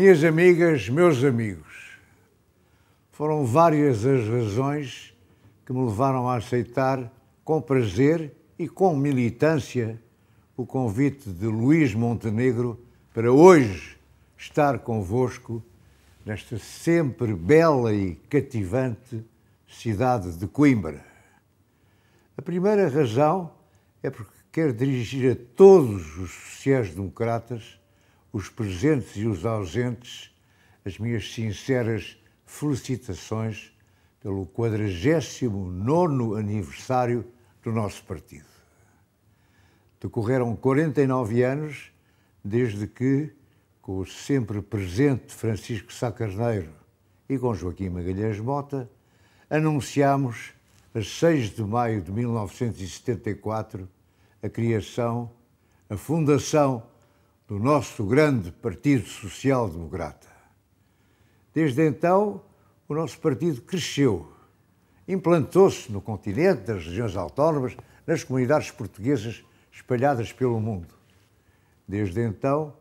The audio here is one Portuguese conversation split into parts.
Minhas amigas, meus amigos, foram várias as razões que me levaram a aceitar com prazer e com militância o convite de Luís Montenegro para hoje estar convosco nesta sempre bela e cativante cidade de Coimbra. A primeira razão é porque quero dirigir a todos os sociais-democratas os presentes e os ausentes, as minhas sinceras felicitações pelo 49 aniversário do nosso partido. Decorreram 49 anos desde que, com o sempre presente Francisco Sá Carneiro e com Joaquim Magalhães Mota, anunciámos, a 6 de maio de 1974, a criação, a fundação do nosso grande Partido Social Democrata. Desde então, o nosso partido cresceu, implantou-se no continente, nas regiões autónomas, nas comunidades portuguesas espalhadas pelo mundo. Desde então,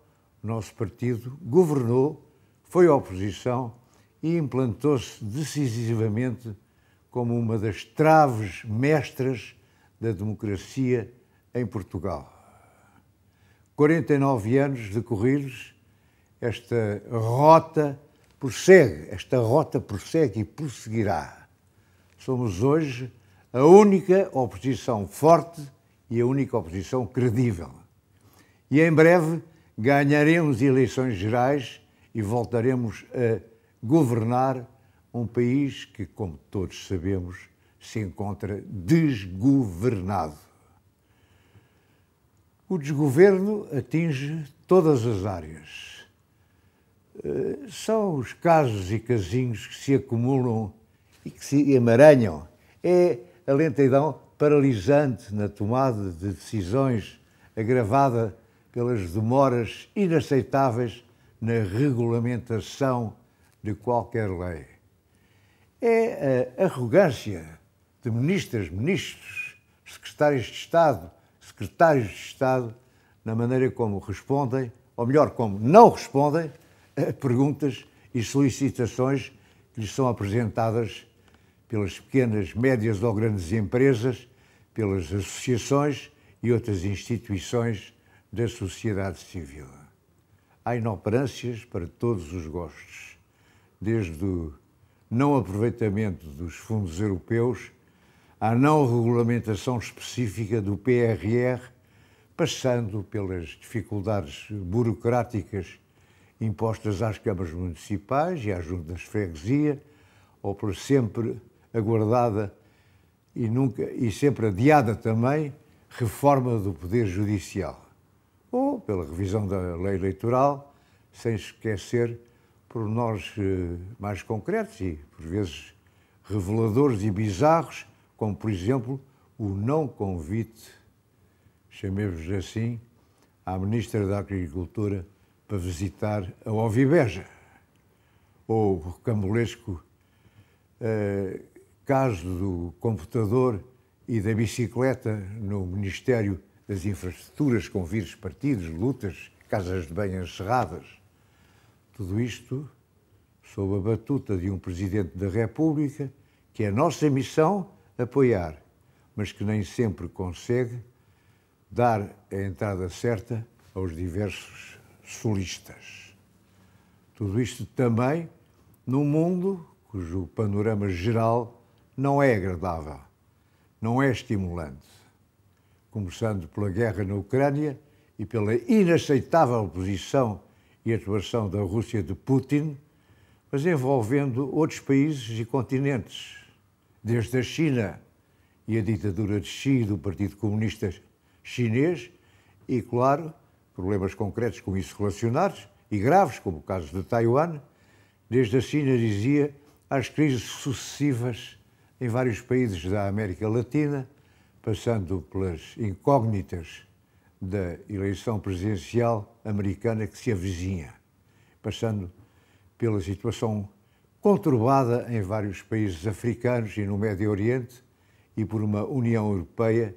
o nosso partido governou, foi oposição e implantou-se decisivamente como uma das traves mestras da democracia em Portugal. 49 anos decorridos, esta rota prossegue, esta rota prossegue e prosseguirá. Somos hoje a única oposição forte e a única oposição credível. E em breve ganharemos eleições gerais e voltaremos a governar um país que, como todos sabemos, se encontra desgovernado. O desgoverno atinge todas as áreas. Eh, São os casos e casinhos que se acumulam e que se emaranham. É a lentidão paralisante na tomada de decisões, agravada pelas demoras inaceitáveis na regulamentação de qualquer lei. É a arrogância de ministras, ministros, secretários de Estado, secretários de Estado na maneira como respondem, ou melhor, como não respondem, a perguntas e solicitações que lhes são apresentadas pelas pequenas, médias ou grandes empresas, pelas associações e outras instituições da sociedade civil. Há inoperâncias para todos os gostos, desde o não aproveitamento dos fundos europeus à não regulamentação específica do PRR, passando pelas dificuldades burocráticas impostas às câmaras municipais e às juntas de freguesia, ou por sempre aguardada e, nunca, e sempre adiada também, reforma do Poder Judicial, ou pela revisão da lei eleitoral, sem esquecer por nós eh, mais concretos e, por vezes, reveladores e bizarros como, por exemplo, o não convite, chamemos assim, à Ministra da Agricultura para visitar a Ovibeja, ou o cambolesco eh, caso do computador e da bicicleta no Ministério das Infraestruturas, com vírus partidos, lutas, casas de banho encerradas. Tudo isto sob a batuta de um Presidente da República, que a nossa missão apoiar, mas que nem sempre consegue dar a entrada certa aos diversos solistas. Tudo isto também num mundo cujo panorama geral não é agradável, não é estimulante. Começando pela guerra na Ucrânia e pela inaceitável posição e atuação da Rússia de Putin, mas envolvendo outros países e continentes desde a China e a ditadura de Xi do Partido Comunista Chinês e, claro, problemas concretos com isso relacionados e graves, como o caso de Taiwan, desde a China, dizia, às crises sucessivas em vários países da América Latina, passando pelas incógnitas da eleição presidencial americana que se avizinha, passando pela situação conturbada em vários países africanos e no Médio Oriente e por uma União Europeia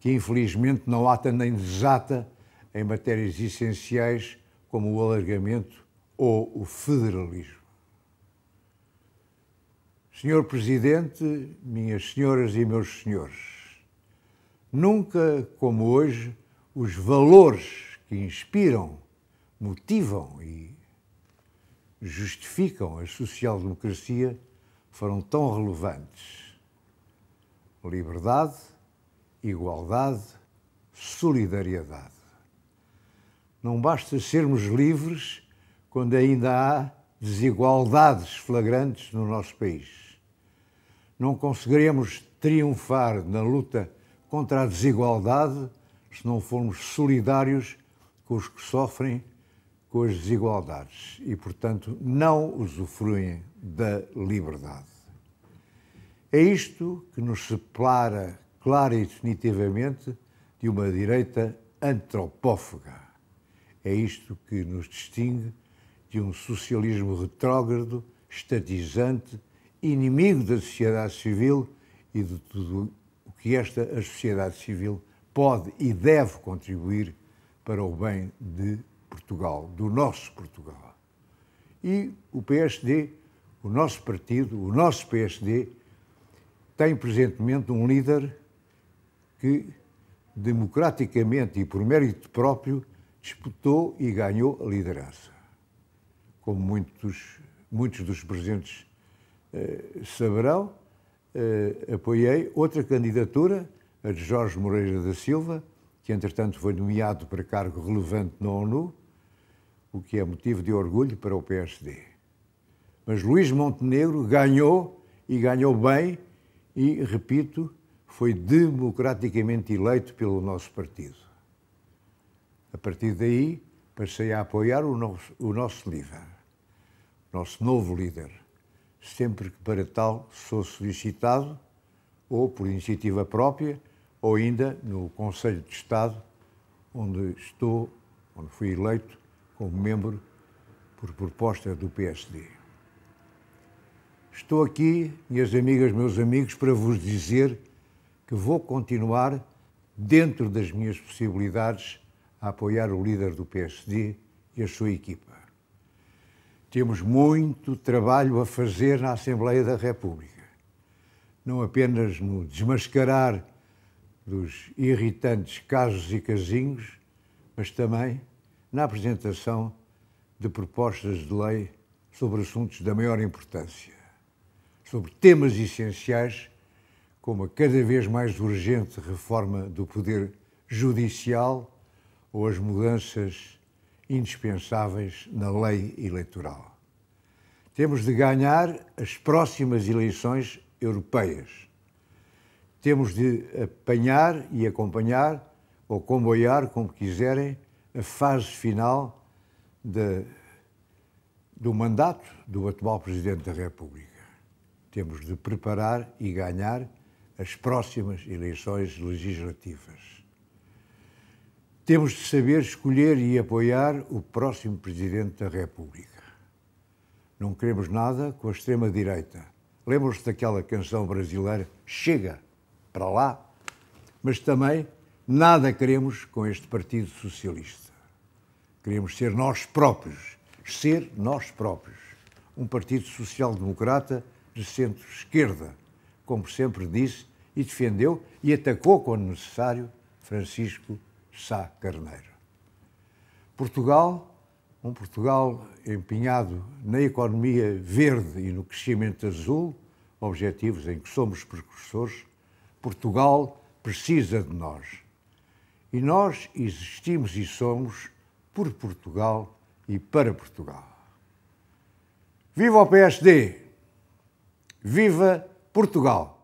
que infelizmente não ata nem desata em matérias essenciais como o alargamento ou o federalismo. Senhor Presidente, minhas senhoras e meus senhores, nunca como hoje os valores que inspiram, motivam e justificam a social-democracia foram tão relevantes. Liberdade, igualdade, solidariedade. Não basta sermos livres quando ainda há desigualdades flagrantes no nosso país. Não conseguiremos triunfar na luta contra a desigualdade se não formos solidários com os que sofrem com as desigualdades e, portanto, não usufruem da liberdade. É isto que nos separa clara e definitivamente de uma direita antropófaga. É isto que nos distingue de um socialismo retrógrado, estatizante, inimigo da sociedade civil e de tudo o que esta a sociedade civil pode e deve contribuir para o bem de Portugal, do nosso Portugal. E o PSD, o nosso partido, o nosso PSD, tem presentemente um líder que democraticamente e por mérito próprio disputou e ganhou a liderança, como muitos, muitos dos presentes eh, saberão. Eh, apoiei outra candidatura, a de Jorge Moreira da Silva, que entretanto foi nomeado para cargo relevante na ONU, o que é motivo de orgulho para o PSD. Mas Luís Montenegro ganhou e ganhou bem e, repito, foi democraticamente eleito pelo nosso partido. A partir daí, passei a apoiar o nosso, o nosso líder, nosso novo líder, sempre que para tal sou solicitado, ou por iniciativa própria, ou ainda no Conselho de Estado, onde estou, onde fui eleito como membro por proposta do PSD. Estou aqui, minhas amigas, meus amigos, para vos dizer que vou continuar, dentro das minhas possibilidades, a apoiar o líder do PSD e a sua equipa. Temos muito trabalho a fazer na Assembleia da República, não apenas no desmascarar dos irritantes casos e casinhos, mas também na apresentação de propostas de lei sobre assuntos da maior importância, sobre temas essenciais como a cada vez mais urgente reforma do poder judicial ou as mudanças indispensáveis na lei eleitoral. Temos de ganhar as próximas eleições europeias. Temos de apanhar e acompanhar, ou comboiar, como quiserem, a fase final de, do mandato do atual Presidente da República. Temos de preparar e ganhar as próximas eleições legislativas. Temos de saber escolher e apoiar o próximo Presidente da República. Não queremos nada com a extrema-direita. Lembram-se daquela canção brasileira Chega para lá, mas também Nada queremos com este Partido Socialista. Queremos ser nós próprios, ser nós próprios. Um Partido Social Democrata de centro-esquerda, como sempre disse e defendeu e atacou quando necessário Francisco Sá Carneiro. Portugal um Portugal empenhado na economia verde e no crescimento azul, objetivos em que somos precursores, Portugal precisa de nós. E nós existimos e somos por Portugal e para Portugal. Viva o PSD! Viva Portugal!